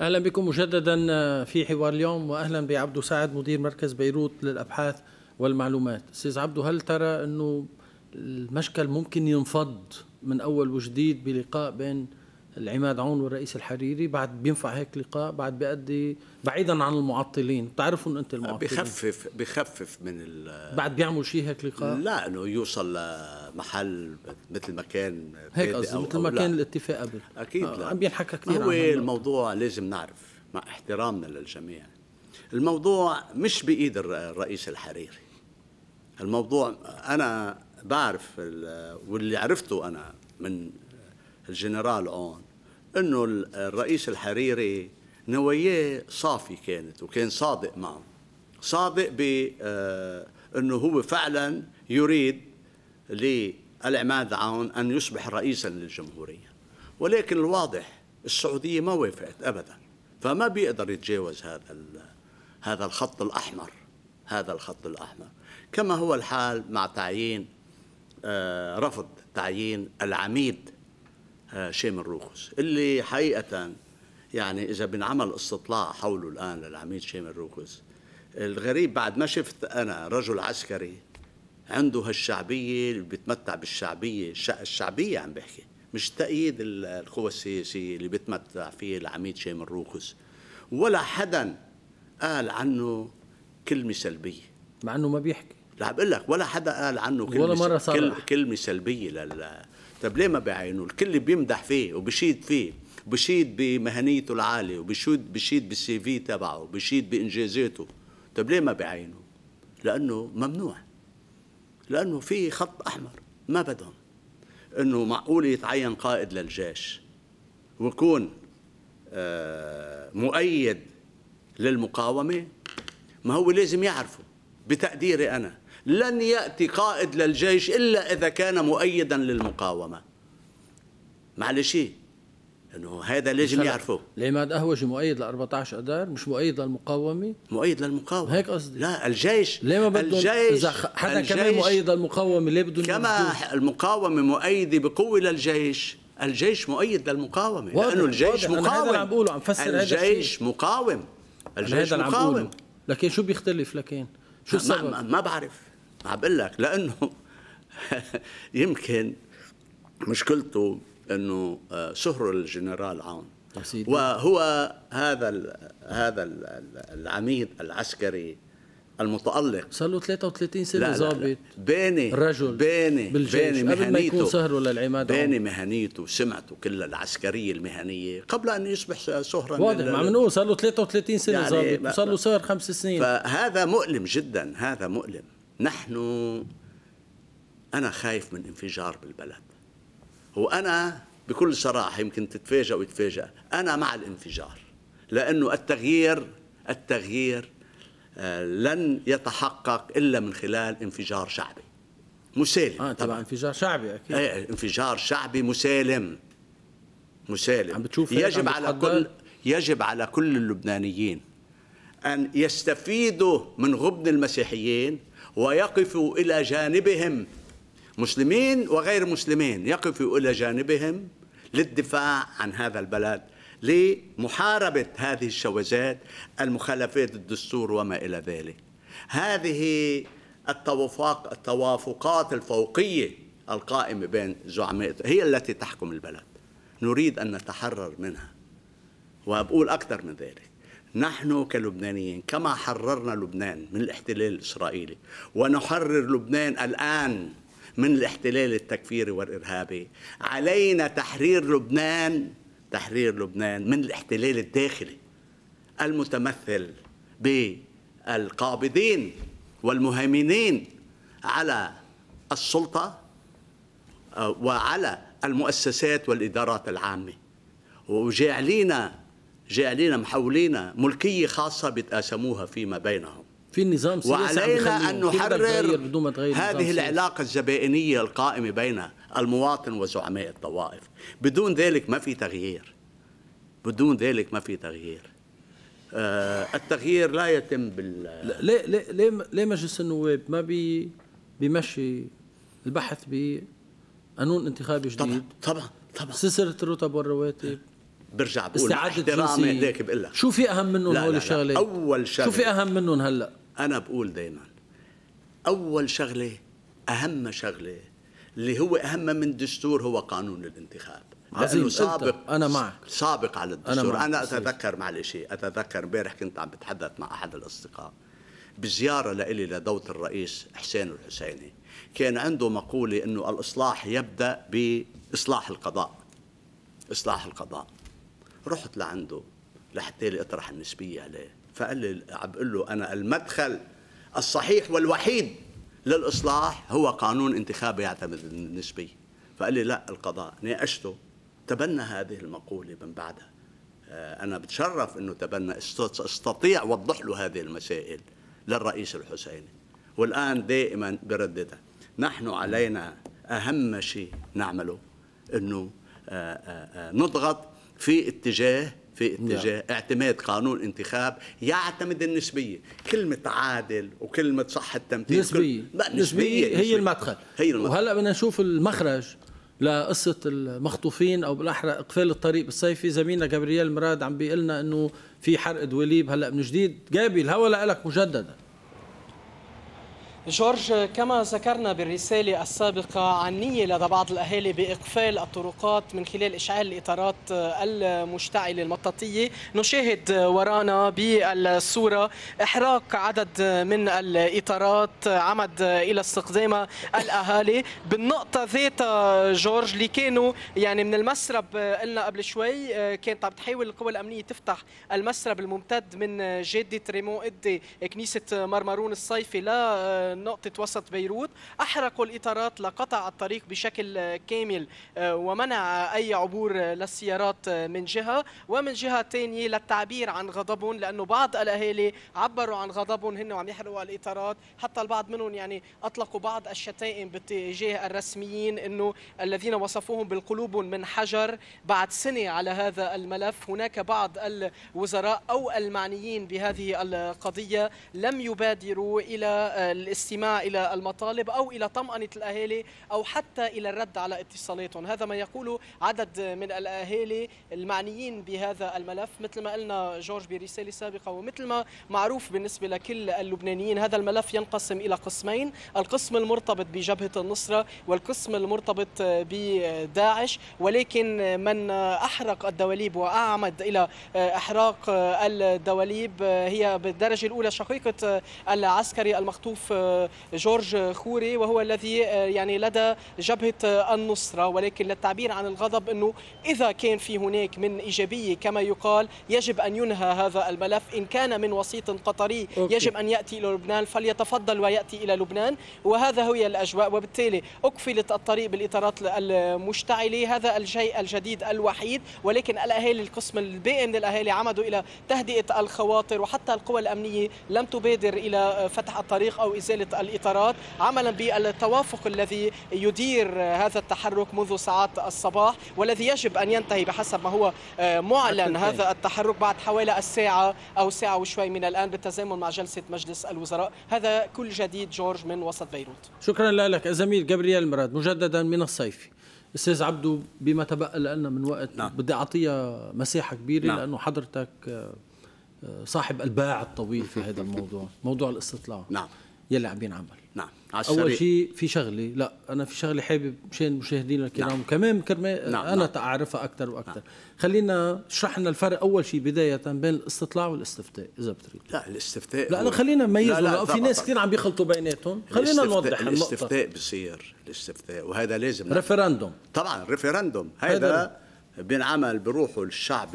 اهلا بكم مجددا في حوار اليوم واهلا بعبدو سعد مدير مركز بيروت للابحاث والمعلومات. استاذ عبدو هل ترى انه المشكل ممكن ينفض من اول وجديد بلقاء بين العماد عون والرئيس الحريري بعد بينفع هيك لقاء بعد بيأدي بعيدا عن المعطلين بتعرفهم انت المعطلين بخفف بخفف من ال بعد بيعمل شيء هيك لقاء لا انه يوصل لمحل مثل ما كان هيك قصدي مثل ما كان الاتفاق قبل اكيد آه، لا عم بينحكى كثير هو الموضوع لازم نعرف مع احترامنا للجميع الموضوع مش بايد الرئيس الحريري الموضوع انا بعرف واللي عرفته انا من الجنرال عون انه الرئيس الحريري نواياه صافي كانت وكان صادق معه صادق ب آه، انه هو فعلا يريد للعماد عون ان يصبح رئيسا للجمهوريه ولكن الواضح السعوديه ما وافقت ابدا فما بيقدر يتجاوز هذا هذا الخط الاحمر هذا الخط الاحمر كما هو الحال مع تعيين آه، رفض تعيين العميد آه، شامل روخس اللي حقيقة يعني إذا بنعمل استطلاع حوله الآن للعميد شامل روخس الغريب بعد ما شفت أنا رجل عسكري عنده هالشعبية اللي بتمتع بالشعبية الشعبية عم بحكي مش تأييد القوى السياسية اللي بتمتع فيه العميد شامل روخس ولا حدا قال عنه كلمة سلبية مع أنه ما بيحكي لا بقول لك ولا حدا قال عنه كلمة ولا مرة صار كلمة سلبية لل طب ليه ما بيعينوا الكل بيمدح فيه وبشيد فيه بشيد بمهنيته العالية وبشيد بشيد بالسي في تبعه بشيد بإنجازاته طب ليه ما بيعينوا لأنه ممنوع لأنه في خط أحمر ما بدهم أنه معقول يتعين قائد للجيش ويكون آه، مؤيد للمقاومة ما هو لازم يعرفه بتقديري أنا لن يأتي قائد للجيش إلا إذا كان مؤيدا للمقاومة معلش انه هذا لازم يعرفه العماد اهوج مؤيد ل 14 اذار مش مؤيد للمقاومه مؤيد للمقاومه هيك قصدي لا الجيش ليه ما بده الجيش اذا حدا كمان مؤيد للمقاومه ليه بدهم كما المقاومه مؤيده بقوه للجيش الجيش مؤيد للمقاومه واضح لانه الجيش واضح. مقاوم هذا اللي عم بقوله عم فسر هذا الجيش مقاوم الجيش هذا مقاوم لكن شو بيختلف لكن شو السبب ما, ما بعرف عم بقول لك لانه يمكن مشكلته انه آه، شهره الجنرال عون وهو هذا الـ هذا الـ العميد العسكري المتألق صار له 33 سنه ضابط بيني رجل بيني بالجيش بيني مهنيته قبل سهره للعماد مهنيته وسمعته كلها العسكريه المهنيه قبل ان يصبح سهرا واضح ما عم نقول صار له 33 سنه ضابط يعني وصار له سهر خمس سنين فهذا مؤلم جدا هذا مؤلم نحن أنا خايف من انفجار بالبلد وأنا بكل صراحة يمكن تتفاجأ ويتفاجأ أنا مع الانفجار لأنه التغيير التغيير آه، لن يتحقق إلا من خلال انفجار شعبي مسالم آه طبعا انفجار شعبي أكيد ايه انفجار شعبي مسالم مسالم عم بتشوف يجب عم على كل يجب على كل اللبنانيين أن يستفيدوا من غبن المسيحيين ويقف إلى جانبهم مسلمين وغير مسلمين يقف إلى جانبهم للدفاع عن هذا البلد لمحاربة هذه الشواذات المخالفات الدستور وما إلى ذلك هذه التوافق التوافقات الفوقية القائمة بين زعماء هي التي تحكم البلد نريد أن نتحرر منها وبقول أكثر من ذلك نحن كلبنانيين كما حررنا لبنان من الاحتلال الإسرائيلي ونحرر لبنان الآن من الاحتلال التكفيري والإرهابي علينا تحرير لبنان تحرير لبنان من الاحتلال الداخلي المتمثل بالقابضين والمهيمنين على السلطة آه، وعلى المؤسسات والإدارات العامة وجعلينا لنا محولين ملكية خاصة بتقاسموها فيما بينهم في نظام سياسي وعلينا أن نحرر هذه العلاقة الزبائنية القائمة بين المواطن وزعماء الطوائف بدون ذلك ما في تغيير بدون ذلك ما في تغيير آه التغيير لا يتم بال ليه ليه ليه, ليه مجلس النواب ما بي بيمشي البحث بقانون انتخابي جديد طبعا طبعا طبعا سلسله الرتب والرواتب برجع بقول احترامي ليك بقول لك شو في اهم منهم هول الشغله اول شغله شو في اهم منهم هلا انا بقول دائما اول شغله اهم شغله اللي هو اهم من الدستور هو قانون الانتخاب عظيم سابق انا معك سابق على الدستور انا, أنا اتذكر معلش اتذكر امبارح كنت عم بتحدث مع احد الاصدقاء بزياره لإلي لدوله الرئيس حسين الحسيني كان عنده مقوله انه الاصلاح يبدا باصلاح القضاء اصلاح القضاء رحت لعنده لحتى لي اطرح النسبيه عليه فقال لي عم بقول له انا المدخل الصحيح والوحيد للاصلاح هو قانون انتخابي يعتمد النسبيه فقال لي لا القضاء ناقشته تبنى هذه المقوله من بعدها آه، انا بتشرف انه تبنى استطيع وضح له هذه المسائل للرئيس الحسيني والان دائما برددها نحن علينا اهم شيء نعمله انه آه، آه، نضغط في اتجاه في نعم. اتجاه نعم. اعتماد قانون انتخاب يعتمد النسبية كلمة عادل وكلمة صح التمثيل نسبية كل... نسبية, هي نسبية هي المدخل هي المدخل وهلا بدنا نشوف المخرج لقصة المخطوفين أو بالأحرى إقفال الطريق بالصيفي زميلنا جابرييل مراد عم بيقول لنا إنه في حرق دواليب هلا من جديد جابي الهوى لك مجددا جورج كما ذكرنا بالرسالة السابقة عن نية لدى بعض الأهالي بإقفال الطرقات من خلال إشعال الإطارات المشتعلة المطاطية نشاهد ورانا بالصورة إحراق عدد من الإطارات عمد إلى استخدام الأهالي بالنقطة ذاتها جورج اللي كانوا يعني من المسرب قلنا قبل شوي كانت عم تحاول القوى الأمنية تفتح المسرب الممتد من جادة ريمون إدي كنيسة مرمرون الصيفي لا نقطة وسط بيروت أحرقوا الإطارات لقطع الطريق بشكل كامل آه، ومنع أي عبور للسيارات آه، من جهة ومن جهة ثانية للتعبير عن غضبهم لأنه بعض الأهالي عبروا عن غضبهم هن وعم يحرقوا الإطارات حتى البعض منهم يعني أطلقوا بعض الشتائم باتجاه الرسميين أنه الذين وصفوهم بالقلوب من حجر بعد سنة على هذا الملف هناك بعض الوزراء أو المعنيين بهذه القضية لم يبادروا إلى الاستخدام آه، الاستماع إلى المطالب أو إلى طمأنة الأهالي أو حتى إلى الرد على اتصالاتهم هذا ما يقوله عدد من الأهالي المعنيين بهذا الملف مثل ما قلنا جورج برسالة سابقة ومثل ما معروف بالنسبة لكل اللبنانيين هذا الملف ينقسم إلى قسمين القسم المرتبط بجبهة النصرة والقسم المرتبط بداعش ولكن من أحرق الدواليب وأعمد إلى إحراق الدواليب هي بالدرجة الأولى شقيقة العسكري المخطوف جورج خوري وهو الذي آه، يعني لدى جبهة آه، النصرة ولكن للتعبير عن الغضب أنه إذا كان في هناك من إيجابية كما يقال يجب أن ينهى هذا الملف إن كان من وسيط قطري أوكي. يجب أن يأتي إلى لبنان فليتفضل ويأتي إلى لبنان وهذا هي الأجواء وبالتالي أقفلت الطريق بالإطارات المشتعلة هذا الشيء الجديد الوحيد ولكن الأهالي القسم الباقي من الأهالي عمدوا إلى تهدئة الخواطر وحتى القوى الأمنية لم تبادر إلى آه، فتح الطريق أو إزالة وسائل الإطارات عملا بالتوافق الذي يدير هذا التحرك منذ ساعات الصباح والذي يجب أن ينتهي بحسب ما هو آه، معلن هذا التحرك بعد حوالي الساعة أو ساعة وشوي من الآن بالتزامن مع جلسة مجلس الوزراء هذا كل جديد جورج من وسط بيروت شكرا لك الزميل جابرييل مراد مجددا من الصيف استاذ عبدو بما تبقى لنا من وقت نعم. بدي اعطيها مساحه كبيره نعم. لانه حضرتك آه، آه، صاحب الباع الطويل في هذا الموضوع موضوع الاستطلاع نعم يلي عم ينعمل نعم على اول شيء في شغله لا انا في شغله حابب مشان مشاهدينا الكرام نعم. كمان كرمال نعم. انا نعم. اعرفها اكثر واكثر نعم. خلينا اشرح لنا الفرق اول شيء بدايه بين الاستطلاع والاستفتاء اذا بتريد لا الاستفتاء لا, لا خلينا نميز لا, لا, لا في ناس كثير عم بيخلطوا بيناتهم خلينا نوضح الاستفتاء بصير الاستفتاء وهذا لازم ريفرندوم طبعا ريفرندوم هذا بينعمل بروحه للشعب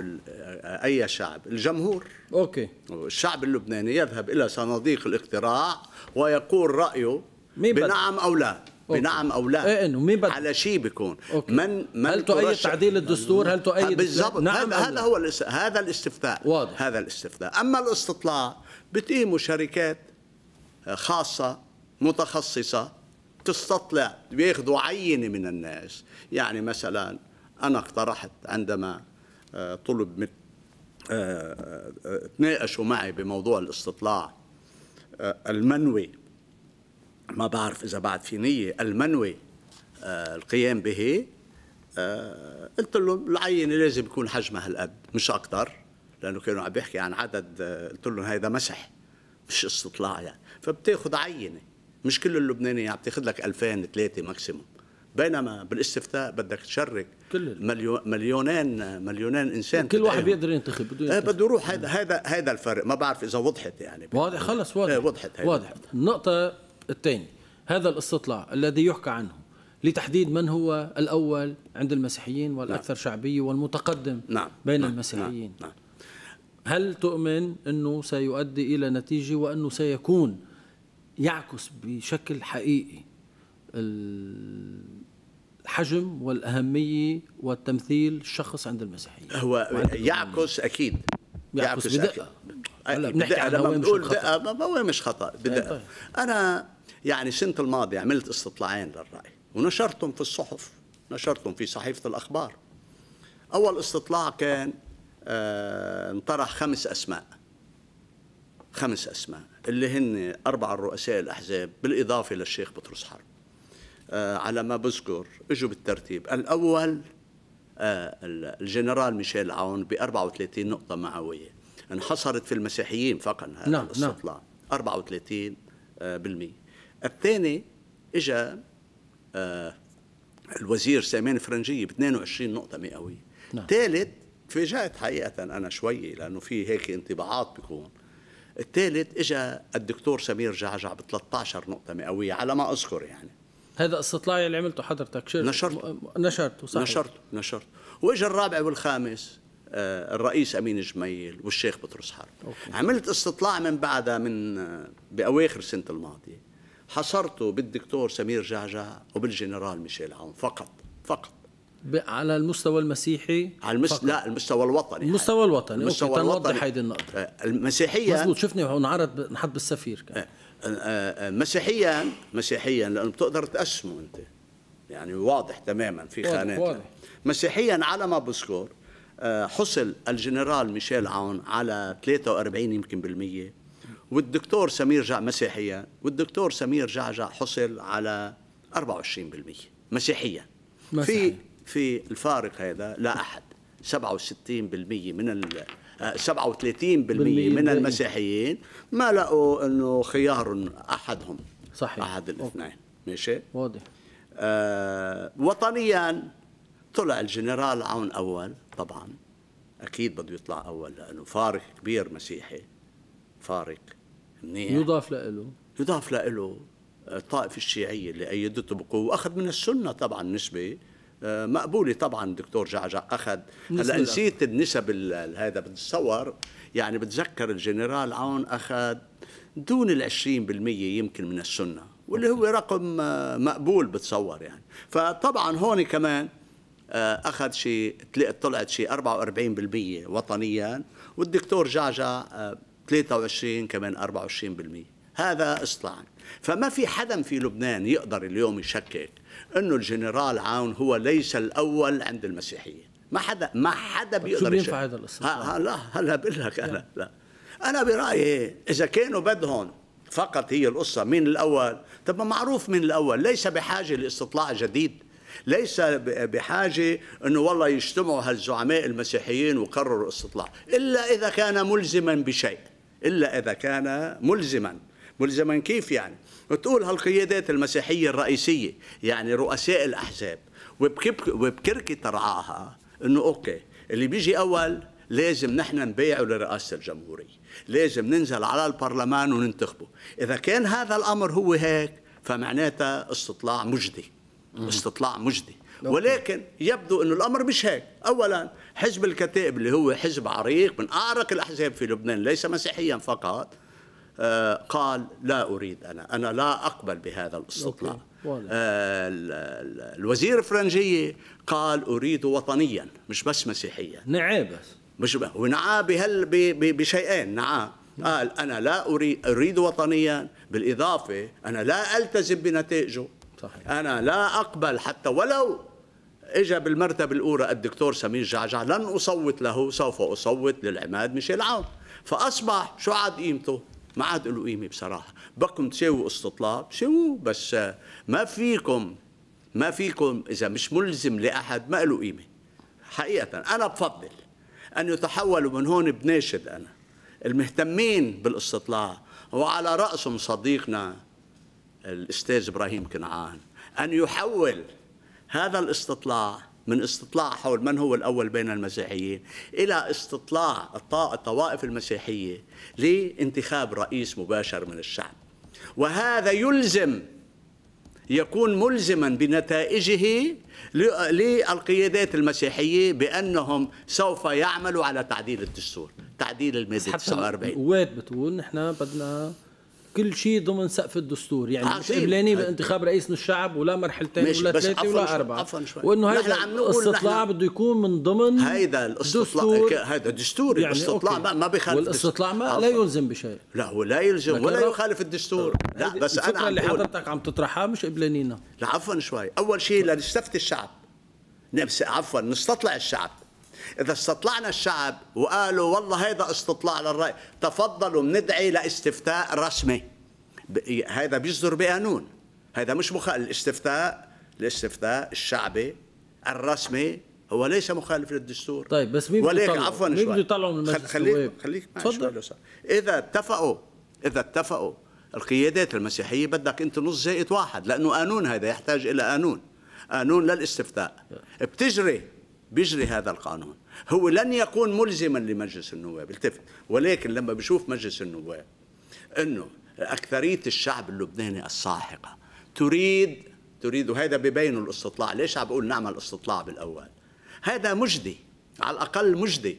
اي شعب الجمهور اوكي الشعب اللبناني يذهب الى صناديق الاقتراع ويقول رايه بنعم او لا أوكي. بنعم او لا إيه انه مين بد... على شيء بيكون أوكي. من من هل تؤيد ترشح... تعديل الدستور هل تؤيد بالضبط نعم هذا, هذا هو الاس... هذا الاستفتاء واضح. هذا الاستفتاء اما الاستطلاع بتقيموا شركات خاصه متخصصه تستطلع بياخذوا عينه من الناس يعني مثلا أنا اقترحت عندما آه، طلب من آه، آه، تناقشوا معي بموضوع الاستطلاع المنوي ما بعرف إذا بعد في نية المنوي القيام به قلت لهم العينة لازم يكون حجمها هالقد مش أكثر لأنه كانوا عم بيحكي عن عدد قلت لهم هيدا مسح مش استطلاع يعني فبتاخذ عينة مش كل اللبناني عم يعني تاخذ لك 2000 3 ماكسيموم بينما بالاستفتاء بدك تشرك كل مليون مليونين مليونين انسان كل واحد بيقدر ينتخب بده إيه، ينتخب بده يروح هذا هذا هذا الفرق ما بعرف اذا وضحت يعني واضح خلص واضح إيه، وضحت هيدا. واضح النقطه الثانيه هذا الاستطلاع الذي يحكى عنه لتحديد من هو الاول عند المسيحيين والاكثر نعم. شعبيه والمتقدم نعم. بين نعم. المسيحيين نعم. نعم. هل تؤمن انه سيؤدي الى نتيجه وانه سيكون يعكس بشكل حقيقي الحجم والأهمية والتمثيل الشخص عند المسيحيين هو يعكس أكيد يعكس, بدقة هلا بنقول دقة هو مش خطأ طيب، بدقة طيب. أنا يعني السنة الماضية عملت استطلاعين للرأي ونشرتهم في الصحف نشرتهم في صحيفة الأخبار أول استطلاع كان آه، انطرح خمس أسماء خمس أسماء اللي هن أربع رؤساء الأحزاب بالإضافة للشيخ بطرس حرب آه، على ما بذكر اجوا بالترتيب الاول آه، الجنرال ميشيل عون ب 34 نقطه معويه انحصرت في المسيحيين فقط هذا نعم، نعم. الاستطلاع نعم. آه، 34% الثاني اجى الوزير سامين فرنجيه ب 22 نقطه مئويه نعم. ثالث تفاجات حقيقه انا شوي لانه في هيك انطباعات بكون الثالث اجى الدكتور سمير جعجع ب 13 نقطه مئويه على ما اذكر يعني هذا استطلاع اللي عملته حضرتك شر... نشرته نشرته صحيح نشرته نشرته واجى الرابع والخامس آه، الرئيس امين جميل والشيخ بطرس حرب أوكي. عملت استطلاع من بعدها من آه، باواخر سنه الماضيه حصرته بالدكتور سمير جعجع وبالجنرال ميشيل عون فقط فقط على المستوى المسيحي على المس... لا المستوى الوطني المستوى الوطني المستوى أوكي. الوطني تنوضح هيدي النقطة آه، المسيحية مزبوط شفني انعرض نحط بالسفير كان. مسيحيا مسيحيا لانه بتقدر تقسمه انت يعني واضح تماما في خانات واضح. مسيحيا على ما بذكر آه، حصل الجنرال ميشيل عون على 43 يمكن بالمية والدكتور سمير جع مسيحيا والدكتور سمير جعجع حصل على 24 بالمية مسيحيا في في الفارق هذا لا أحد 67 بالمية من 37% من المسيحيين ما لقوا انه خيار احدهم صحيح احد الاثنين ماشي واضح آه وطنيا طلع الجنرال عون اول طبعا اكيد بده يطلع اول لانه فارق كبير مسيحي فارق منيح يضاف له يضاف له الطائفه آه، الشيعيه اللي ايدته بقوه واخذ من السنه طبعا نسبه آه، مقبوله طبعا دكتور جعجع اخذ هلا نسيت النسب هذا بتصور يعني بتذكر الجنرال عون اخذ دون ال 20% يمكن من السنه واللي هو رقم آه، مقبول بتصور يعني فطبعا هون كمان آه، اخذ شيء طلعت شيء 44% وطنيا والدكتور جعجع 23 كمان 24% هذا اصلاً فما في حدا في لبنان يقدر اليوم يشكك انه الجنرال عون هو ليس الاول عند المسيحيين ما حدا ما حدا طيب، بيقدر شو هذا القصة؟ لا هلا بقول لك انا لا انا برايي اذا كانوا بدهم فقط هي القصه مين الاول؟ طب معروف مين الاول، ليس بحاجه لاستطلاع جديد ليس بحاجة أنه والله يجتمعوا هالزعماء المسيحيين وقرروا الاستطلاع إلا إذا كان ملزما بشيء إلا إذا كان ملزما ملزما كيف يعني تقول هالقيادات المسيحية الرئيسية يعني رؤساء الأحزاب وبكركي ترعاها أنه أوكي اللي بيجي أول لازم نحن نبيعه لرئاسة الجمهورية لازم ننزل على البرلمان وننتخبه إذا كان هذا الأمر هو هيك فمعناتها استطلاع مجدي استطلاع مجدي ولكن يبدو أن الأمر مش هيك أولا حزب الكتائب اللي هو حزب عريق من أعرق الأحزاب في لبنان ليس مسيحيا فقط آه، قال لا أريد أنا أنا لا أقبل بهذا الاستطلاع آه، الوزير الفرنجية قال أريد وطنيا مش بس مسيحيا نعم بس مش ونعاه بهل بشيئين نعاه قال أنا لا أريد أريد وطنيا بالإضافة أنا لا ألتزم بنتائجه صحيح. أنا لا أقبل حتى ولو اجى بالمرتبه الاولى الدكتور سمير جعجع لن اصوت له سوف اصوت للعماد ميشيل عون فاصبح شو عاد قيمته ما عاد له قيمه بصراحه بدكم تساووا استطلاع سووه بس آه، ما فيكم ما فيكم اذا مش ملزم لاحد ما له قيمه حقيقه انا بفضل ان يتحولوا من هون بناشد انا المهتمين بالاستطلاع وعلى راسهم صديقنا الاستاذ ابراهيم كنعان ان يحول هذا الاستطلاع من استطلاع حول من هو الأول بين المسيحيين إلى استطلاع الطوائف المسيحية لانتخاب رئيس مباشر من الشعب وهذا يلزم يكون ملزما بنتائجه للقيادات المسيحية بأنهم سوف يعملوا على تعديل الدستور تعديل المادة 49 قوات بتقول نحن بدنا كل شيء ضمن سقف الدستور يعني آه، مش قبلانين طيب. طيب. بانتخاب رئيس الشعب ولا مرحلتين ولا ثلاثه ولا اربعه وانه هذا الاستطلاع بده يكون من ضمن هيدا الاستطلاع هذا دستوري يعني الاستطلاع ما, ما بيخالف والاستطلاع ما لا يلزم بشيء لا هو لا يلزم ولا يخالف الدستور طيب. لا بس انا الفكره اللي حضرتك عم تطرحها مش قبلانينا لا عفوا شوي اول شيء لنستفتي الشعب عفوا نستطلع الشعب إذا استطلعنا الشعب وقالوا والله هذا استطلاع للرأي تفضلوا بندعي لاستفتاء رسمي هذا بيصدر بقانون هذا مش مخالف الاستفتاء الاستفتاء الشعبي الرسمي هو ليس مخالف للدستور طيب بس مين بده يطلعوا عفوا مين بده يطلعوا من المجلس خليك خليك تفضل اذا اتفقوا اذا اتفقوا القيادات المسيحيه بدك انت نص زائد واحد لانه قانون هذا يحتاج الى قانون قانون للاستفتاء بتجري بيجري هذا القانون هو لن يكون ملزما لمجلس النواب التفت ولكن لما بشوف مجلس النواب انه اكثريه الشعب اللبناني الساحقه تريد تريد وهذا ببين الاستطلاع ليش عم بقول نعمل استطلاع بالاول هذا مجدي على الاقل مجدي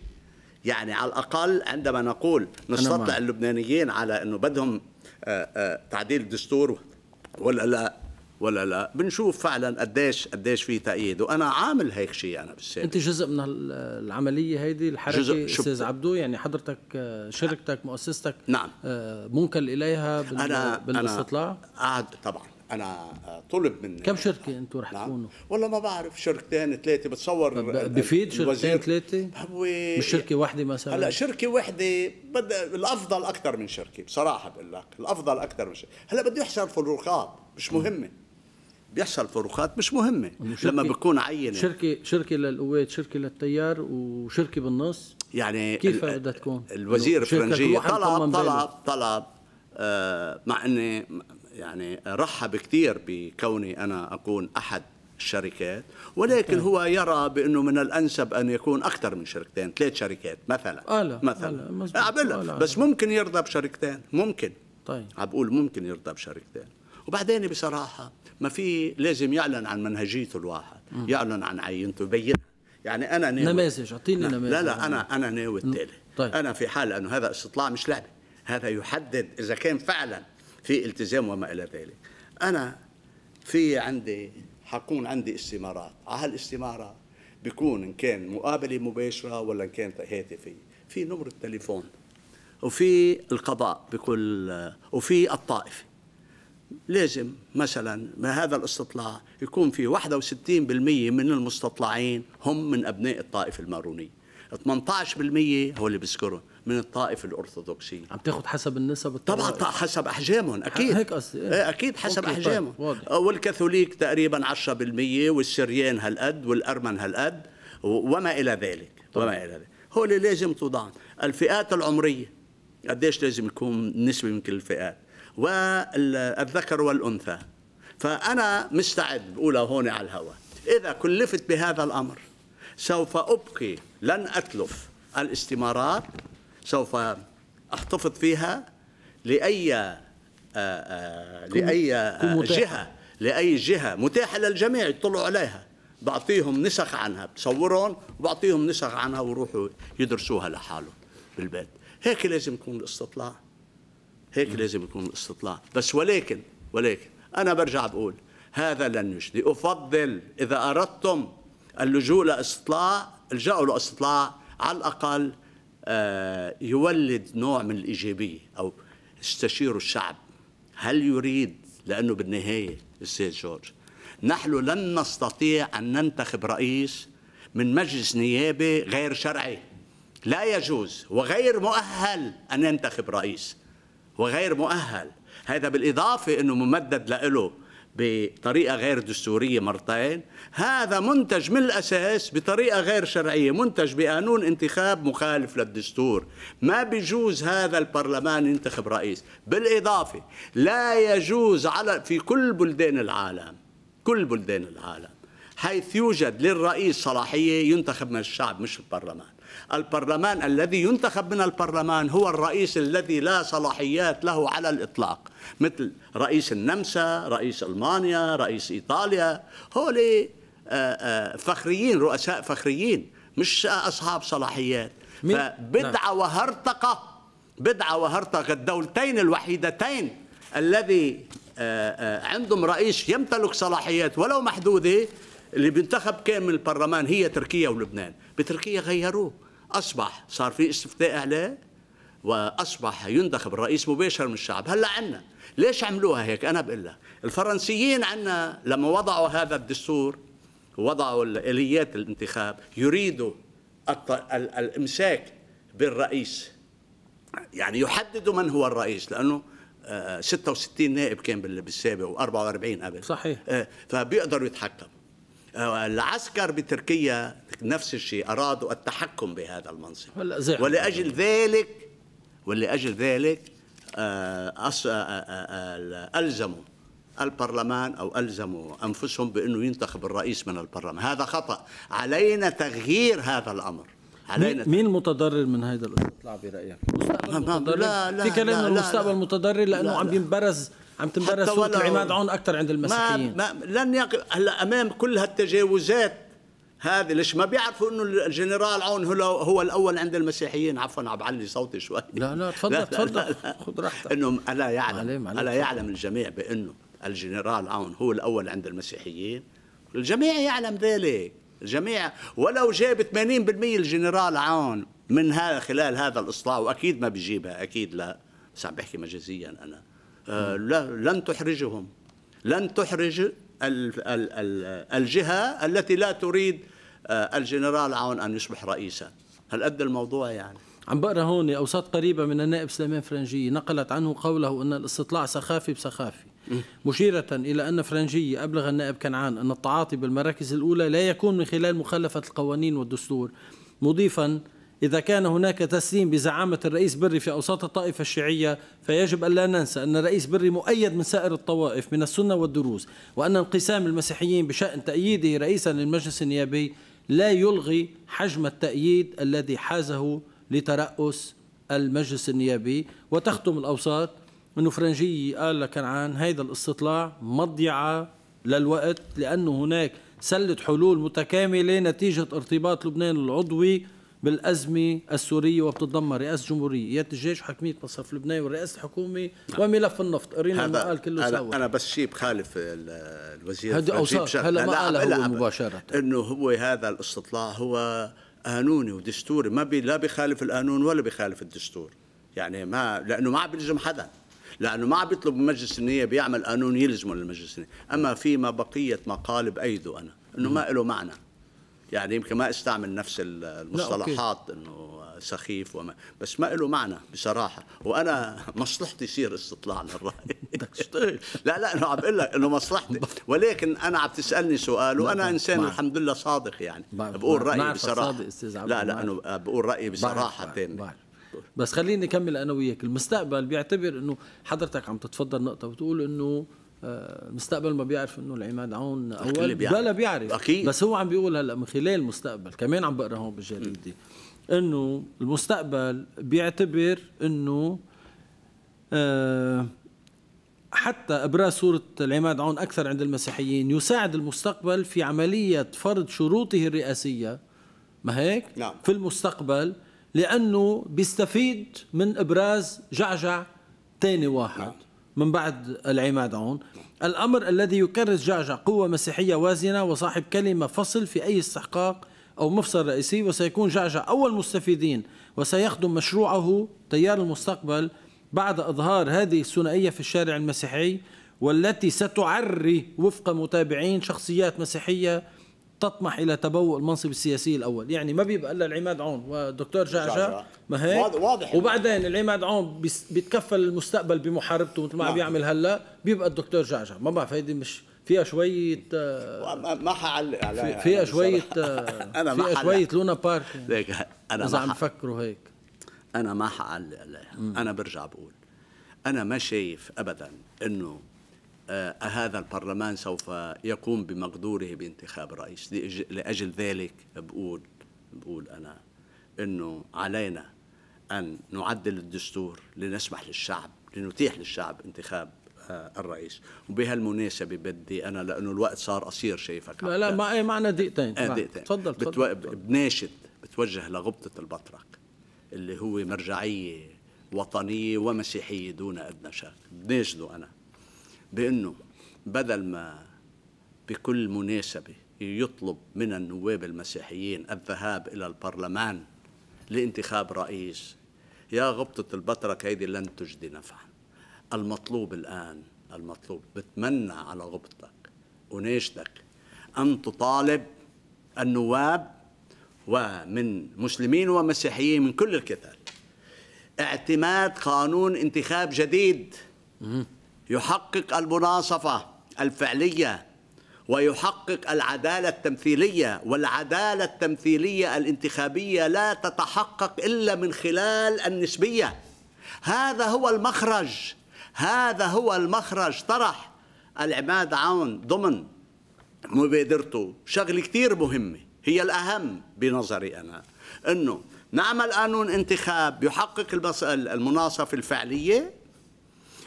يعني على الاقل عندما نقول نستطلع اللبنانيين على انه بدهم آه، آه، تعديل الدستور ولا لا ولا لا بنشوف فعلا قديش قديش في تأييد وانا عامل هيك شيء انا بالسابق انت جزء من العمليه هيدي الحركه استاذ عبدو يعني حضرتك شركتك مؤسستك نعم آه، منكل اليها بال... أنا بالاستطلاع أنا قعد طبعا انا آه، طلب من كم شركه انتم رح نعم. تكونوا؟ والله ما بعرف شركتين ثلاثه بتصور بفيد شركتين ثلاثه؟ هو مش شركه واحده مثلا هلا شركه واحده بد... الافضل اكثر من شركه بصراحه بقول لك الافضل اكثر من شركه هلا بده يحسن فروقات مش مهمه م. بيحصل فروقات مش مهمه لما بكون عينه شركه شركه للقوات شركه للتيار وشركه بالنص يعني كيف بدها تكون الوزير الفرنجي طلب طلب طلب آه مع اني يعني رحب كثير بكوني انا اكون احد الشركات ولكن هو يرى بانه من الانسب ان يكون اكثر من شركتين ثلاث شركات مثلا آلا. آه، مثلا آلا. آه، آه، بس ممكن يرضى بشركتين ممكن طيب عم بقول ممكن يرضى بشركتين وبعدين بصراحة ما في لازم يعلن عن منهجيته الواحد م. يعلن عن عينته يبين يعني أنا ناوي نماذج أعطيني نماذج لا لا أنا أنا ناوي التالي طيب. أنا في حال أنه هذا استطلاع مش لعبة هذا يحدد إذا كان فعلا في التزام وما إلى ذلك أنا في عندي حكون عندي استمارات على هالاستمارة بيكون إن كان مقابلة مباشرة ولا إن كانت هاتفية في نمرة تليفون وفي القضاء بكل وفي الطائفي لازم مثلا ما هذا الاستطلاع يكون في 61% من المستطلعين هم من ابناء الطائفه المارونيه 18% هو اللي بيذكروا من الطائف الارثوذكسيه عم تاخذ حسب النسب طبعا حسب احجامهم اكيد هيك قصدي ايه اكيد حسب طيب، احجامهم طيب. والكاثوليك تقريبا 10% والسريان هالقد والارمن هالقد وما الى ذلك طبعا. وما الى ذلك هو اللي لازم توضع الفئات العمريه قديش لازم يكون نسبه من كل الفئات والذكر والأنثى فأنا مستعد بقولها هون على الهواء إذا كلفت بهذا الأمر سوف أبقي لن أتلف الاستمارات سوف أحتفظ فيها لأي آه، آه، لأي آه، جهة لأي جهة متاحة للجميع يطلعوا عليها بعطيهم نسخ عنها بصورهم وبعطيهم نسخ عنها ويروحوا يدرسوها لحالهم بالبيت هيك لازم يكون الاستطلاع هيك لازم يكون الاستطلاع بس ولكن ولكن أنا برجع بقول هذا لن يجدي أفضل إذا أردتم اللجوء لاستطلاع الجأوا لاستطلاع على الأقل آه، يولد نوع من الإيجابية أو استشيروا الشعب هل يريد لأنه بالنهاية السيد جورج نحن لن نستطيع أن ننتخب رئيس من مجلس نيابي غير شرعي لا يجوز وغير مؤهل أن ينتخب رئيس وغير مؤهل هذا بالإضافة أنه ممدد له بطريقة غير دستورية مرتين هذا منتج من الأساس بطريقة غير شرعية منتج بقانون انتخاب مخالف للدستور ما بيجوز هذا البرلمان ينتخب رئيس بالإضافة لا يجوز على في كل بلدان العالم كل بلدان العالم حيث يوجد للرئيس صلاحية ينتخب من الشعب مش البرلمان البرلمان الذي ينتخب من البرلمان هو الرئيس الذي لا صلاحيات له على الإطلاق مثل رئيس النمسا رئيس ألمانيا رئيس إيطاليا هولي آه، آه، فخريين رؤساء فخريين مش أصحاب صلاحيات فبدعة نعم. وهرطقة بدعة وهرطقة الدولتين الوحيدتين الذي آه، عندهم رئيس يمتلك صلاحيات ولو محدوده اللي بينتخب كان من البرلمان هي تركيا ولبنان بتركيا غيروه اصبح صار في استفتاء عليه واصبح ينتخب الرئيس مباشر من الشعب هلا عنا ليش عملوها هيك انا بقول لك الفرنسيين عنا لما وضعوا هذا الدستور وضعوا الاليات الانتخاب يريدوا الامساك بالرئيس يعني يحددوا من هو الرئيس لانه 66 آه، نائب كان بالسابق و44 قبل صحيح آه، فبيقدروا يتحكم العسكر بتركيا نفس الشيء أرادوا التحكم بهذا المنصب ولأجل ذلك ولأجل ذلك آه، آه، آه، ألزموا البرلمان أو ألزموا أنفسهم بأنه ينتخب الرئيس من البرلمان هذا خطأ علينا تغيير هذا الأمر علينا مين المتضرر من هذا الاستطلاع برأيك؟ المستقبل لا لا في كلام لا المستقبل لا متضرر لأنه لا عم ينبرز عم تمارس سوء العماد عون اكثر عند المسيحيين ما, ما لن يقف هلا امام كل هالتجاوزات هذه ليش ما بيعرفوا انه الجنرال عون هو هو الاول عند المسيحيين عفوا عم بعلي صوتي شوي لا لا تفضل لا تفضل خذ راحتك انه الا يعلم معلم معلم الا يعلم الجميع بانه الجنرال عون هو الاول عند المسيحيين الجميع يعلم ذلك الجميع ولو جاب 80% الجنرال عون من هذا خلال هذا الاصلاح واكيد ما بيجيبها اكيد لا بس عم بحكي مجازيا انا آه، لن تحرجهم لن تحرج الجهة التي لا تريد آه، الجنرال عون أن يصبح رئيسا هل أدى الموضوع يعني عم بقرا هون اوساط قريبه من النائب سليمان فرنجي نقلت عنه قوله ان الاستطلاع سخافي بسخافي مشيرة إلى أن فرنجي أبلغ النائب كنعان أن التعاطي بالمراكز الأولى لا يكون من خلال مخالفة القوانين والدستور مضيفا إذا كان هناك تسليم بزعامة الرئيس بري في أوساط الطائفة الشيعية فيجب أن لا ننسى أن الرئيس بري مؤيد من سائر الطوائف من السنة والدروز وأن انقسام المسيحيين بشأن تأييده رئيسا للمجلس النيابي لا يلغي حجم التأييد الذي حازه لترأس المجلس النيابي وتختم الأوساط من فرنجي قال لكنعان هذا الاستطلاع مضيعة للوقت لأنه هناك سلة حلول متكاملة نتيجة ارتباط لبنان العضوي بالازمه السوريه وبتتضمن رئاسه جمهوريه يد الجيش وحكميه مصرف لبنان والرئاسه الحكومي نعم. وملف النفط قرينا المقال كله أنا سوا انا بس شيء بخالف الوزير هذا اوصاف هلا ما قال هو مباشره انه هو هذا الاستطلاع هو قانوني ودستوري ما بي لا بخالف القانون ولا بخالف الدستور يعني ما لانه ما عم بيلزم حدا لانه ما عم بيطلب من مجلس النيابه بيعمل قانون يلزمه للمجلس النيابه اما فيما بقيه مقالب ايده انا انه ما له معنى يعني يمكن ما استعمل نفس المصطلحات انه سخيف وما بس ما له معنى بصراحه وانا مصلحتي يصير استطلاع للراي لا لا انا عم بقول لك انه مصلحتي ولكن انا عم تسالني سؤال وانا انسان معرفة. الحمد لله صادق يعني بقول رايي بصراحه صادق استاذ عبد لا لا انا بقول رايي بصراحه تاني بس خليني اكمل انا وياك المستقبل بيعتبر انه حضرتك عم تتفضل نقطه وتقول انه آه، مستقبل ما بيعرف انه العماد عون اول بلا بيعرف أكيد. بس هو عم بيقول هلا من خلال المستقبل كمان عم بقرا هون بالجريده انه المستقبل بيعتبر انه آه، حتى ابراز صوره العماد عون اكثر عند المسيحيين يساعد المستقبل في عمليه فرض شروطه الرئاسيه ما هيك؟ نعم. في المستقبل لانه بيستفيد من ابراز جعجع تاني واحد نعم. من بعد العماد عون الأمر الذي يكرس جعجع قوة مسيحية وازنة وصاحب كلمة فصل في أي استحقاق أو مفصل رئيسي وسيكون جعجع أول مستفيدين وسيخدم مشروعه تيار المستقبل بعد إظهار هذه الثنائية في الشارع المسيحي والتي ستعري وفق متابعين شخصيات مسيحية تطمح الى تبوء المنصب السياسي الاول يعني ما بيبقى الا العماد عون والدكتور جعجع ما هيك واضح وبعدين العماد عون بيتكفل المستقبل بمحاربته مثل ما عم نعم. يعمل هلا بيبقى الدكتور جعجع ما بعرف هيدي مش فيها شوية آه، ما حعلق عليها فيها شوية آه، أنا فيها شوية لونا بارك ليك أنا إذا عم فكروا هيك أنا ما حعلق عليها أنا برجع بقول أنا ما شايف أبدا إنه آه، هذا البرلمان سوف يقوم بمقدوره بانتخاب رئيس لأجل ذلك بقول بقول أنا أنه علينا أن نعدل الدستور لنسمح للشعب لنتيح للشعب انتخاب آه، الرئيس وبهالمناسبة بدي أنا لأنه الوقت صار قصير شايفك لا لا معي إيه، معنا دقيقتين آه دقيقتين تفضل بتو... بناشد بتوجه لغبطة البطرق اللي هو مرجعية وطنية ومسيحية دون أدنى شك بناشده أنا بأنه بدل ما بكل مناسبة يطلب من النواب المسيحيين الذهاب إلى البرلمان لانتخاب رئيس يا غبطة البطرك هذه لن تجدي نفعا المطلوب الآن المطلوب بتمنى على غبطك وناشدك أن تطالب النواب ومن مسلمين ومسيحيين من كل الكتل اعتماد قانون انتخاب جديد يحقق المناصفة الفعلية ويحقق العدالة التمثيلية والعدالة التمثيلية الانتخابية لا تتحقق إلا من خلال النسبية هذا هو المخرج هذا هو المخرج طرح العماد عون ضمن مبادرته شغلة كثير مهمة هي الأهم بنظري أنا أنه نعمل قانون انتخاب يحقق المناصفة الفعلية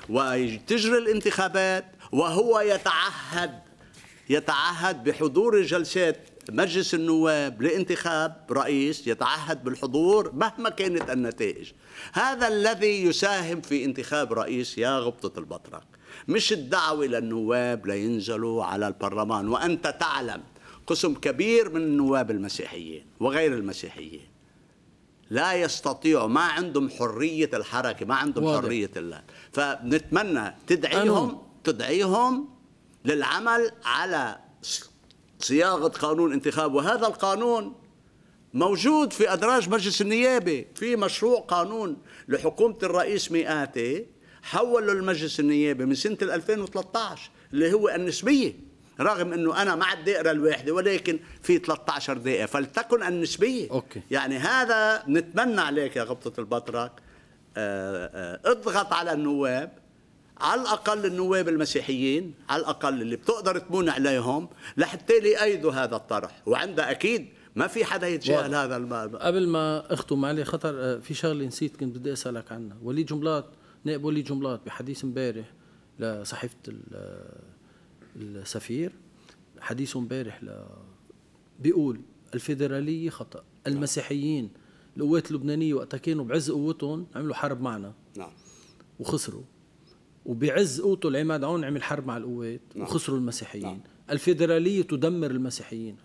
وتجري الانتخابات وهو يتعهد يتعهد بحضور جلسات مجلس النواب لانتخاب رئيس يتعهد بالحضور مهما كانت النتائج هذا الذي يساهم في انتخاب رئيس يا غبطة البطرق مش الدعوة للنواب لينزلوا على البرلمان وأنت تعلم قسم كبير من النواب المسيحيين وغير المسيحيين لا يستطيعوا ما عندهم حرية الحركة ما عندهم واضح. حرية الله فنتمنى تدعيهم تدعيهم للعمل على صياغة قانون انتخاب وهذا القانون موجود في أدراج مجلس النيابة في مشروع قانون لحكومة الرئيس مئاتي حولوا المجلس النيابي من سنة 2013 اللي هو النسبية رغم انه انا مع الدائره الواحده ولكن في 13 دائره فلتكن النسبيه أوكي. يعني هذا نتمنى عليك يا غبطه البطرك آه، آه، اضغط على النواب على الاقل النواب المسيحيين على الاقل اللي بتقدر تمون عليهم لحتى يأيدوا هذا الطرح وعندها اكيد ما في حدا يتجاهل هذا الباب قبل ما اختم علي خطر آه، في شغله نسيت كنت بدي اسالك عنها وليد جملات نائب وليد جملات بحديث امبارح لصحيفه السفير حديثه امبارح ل... بيقول الفيدرالية خطأ المسيحيين القوات اللبنانية وقتها كانوا بعز قوتهم عملوا حرب معنا نعم وخسروا وبعز قوته العماد عون عمل حرب مع القوات نعم. وخسروا المسيحيين نعم. الفيدرالية تدمر المسيحيين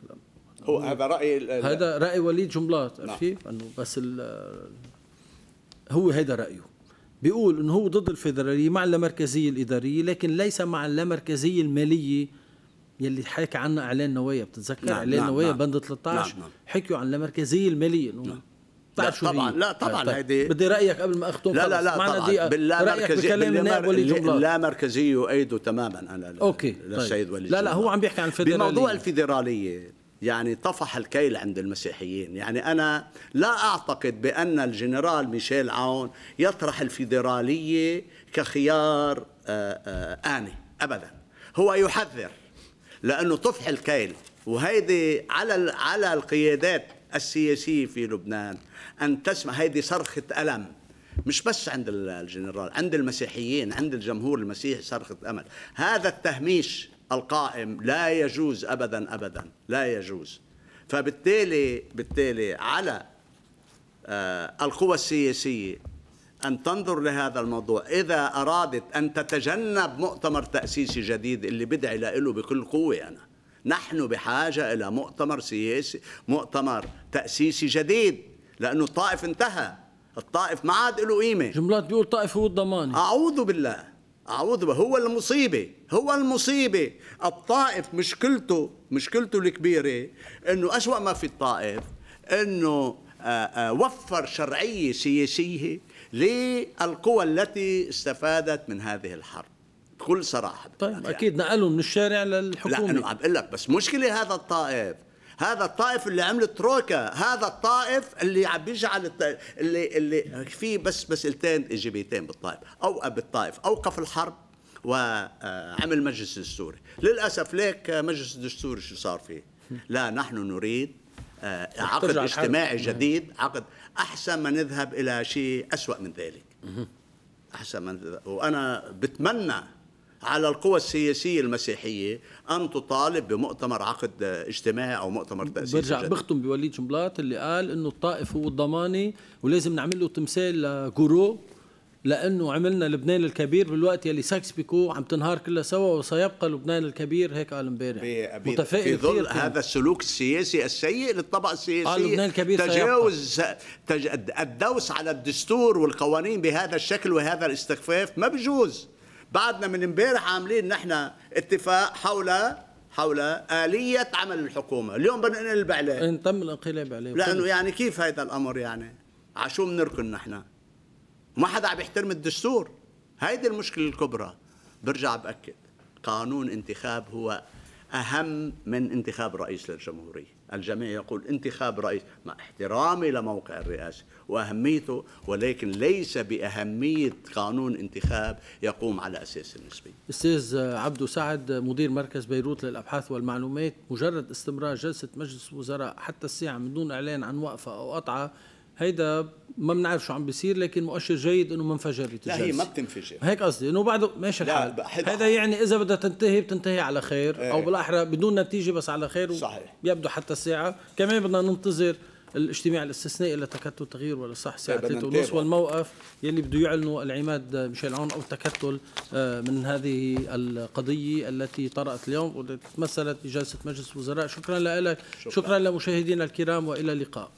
هو هذا رأي هذا رأي وليد جملات عرفت نعم. انه بس ال... هو هذا رأيه بيقول انه هو ضد الفيدراليه مع اللامركزيه الاداريه لكن ليس مع اللامركزيه الماليه يلي حكى عنها اعلان نوايا بتتذكر نعم اعلان نعم نوايا نعم بند 13 نعم نعم حكيوا عن اللامركزيه الماليه نعم لا طبعا لا طيب، طبعا هيدي بدي رايك قبل ما اختم لا لا لا طبعا باللا مركزي لا مركزيه يؤيده تماما انا اوكي للسيد طيب. ولي لا لا هو عم بيحكي عن الفيدراليه بموضوع الفيدراليه يعني طفح الكيل عند المسيحيين يعني أنا لا أعتقد بأن الجنرال ميشيل عون يطرح الفيدرالية كخيار آه، آه، آني أبدا هو يحذر لأنه طفح الكيل وهيدي على على القيادات السياسية في لبنان أن تسمع هيدي صرخة ألم مش بس عند الجنرال عند المسيحيين عند الجمهور المسيحي صرخة أمل هذا التهميش القائم لا يجوز ابدا ابدا لا يجوز فبالتالي بالتالي على آه، القوى السياسيه ان تنظر لهذا الموضوع اذا ارادت ان تتجنب مؤتمر تاسيسي جديد اللي بدعي له بكل قوه انا نحن بحاجه الى مؤتمر سياسي مؤتمر تاسيسي جديد لانه الطائف انتهى الطائف ما عاد له قيمه جملات بيقول طائف هو الضمان اعوذ بالله أعوذ به هو المصيبة هو المصيبة الطائف مشكلته مشكلته الكبيرة أنه أسوأ ما في الطائف أنه آه، آه، وفر شرعية سياسية للقوى التي استفادت من هذه الحرب بكل صراحة طيب أكيد نقلوا من الشارع للحكومة لا أنا عم بقول لك بس مشكلة هذا الطائف هذا الطائف اللي عمل ترويكا هذا الطائف اللي عم بيجعل الت... اللي اللي في بس مسألتين إيجابيتين بالطائف او بالطائف أوقف الحرب وعمل آه، المجلس دستوري للأسف ليك آه، مجلس الدستوري شو صار فيه لا نحن نريد آه، عقد اجتماعي جديد عقد أحسن ما نذهب إلى شيء أسوأ من ذلك أحسن من ذلك. وأنا بتمنى على القوى السياسية المسيحية أن تطالب بمؤتمر عقد اجتماعي أو مؤتمر تأسيسي برجع جد. بختم بوليد جنبلاط اللي قال أنه الطائف هو الضماني ولازم نعمل له تمثال لجورو لانه عملنا لبنان الكبير بالوقت يلي ساكس بيكو عم تنهار كلها سوا وسيبقى لبنان الكبير هيك قال امبارح متفائل في ظل هذا السلوك السياسي السيء للطبقه السياسيه قال لبنان الكبير تجاوز تج... الدوس على الدستور والقوانين بهذا الشكل وهذا الاستخفاف ما بجوز بعدنا من امبارح عاملين نحن اتفاق حول حول آلية عمل الحكومة اليوم بدنا نقلب عليه تم إيه، الانقلاب عليه لأنه يعني كيف هذا الأمر يعني عشو بنركن نحن ما حدا عم يحترم الدستور هيدي المشكلة الكبرى برجع بأكد قانون انتخاب هو أهم من انتخاب رئيس للجمهورية الجميع يقول انتخاب رئيس مع احترامي لموقع الرئاسة وأهميته ولكن ليس بأهمية قانون انتخاب يقوم على أساس النسبية أستاذ عبدو سعد مدير مركز بيروت للأبحاث والمعلومات مجرد استمرار جلسة مجلس الوزراء حتى الساعة من دون إعلان عن وقفة أو قطعة هيدا ما بنعرف شو عم بيصير لكن مؤشر جيد انه ما انفجرت لا هي ما بتنفجر هيك قصدي انه بعده ماشي الحال هذا يعني اذا بدها تنتهي بتنتهي على خير ايه. او بالاحرى بدون نتيجه بس على خير صحيح يبدو حتى الساعه كمان بدنا ننتظر الاجتماع الاستثنائي لتكتل تغيير ولا صح إيه، ساعة ونص والموقف يلي بده يعلنوا العماد ميشيل عون او التكتل آه، من هذه القضيه التي طرأت اليوم والتي تمثلت بجلسه مجلس الوزراء شكرا لك شكرا, شكرا لمشاهدينا الكرام والى اللقاء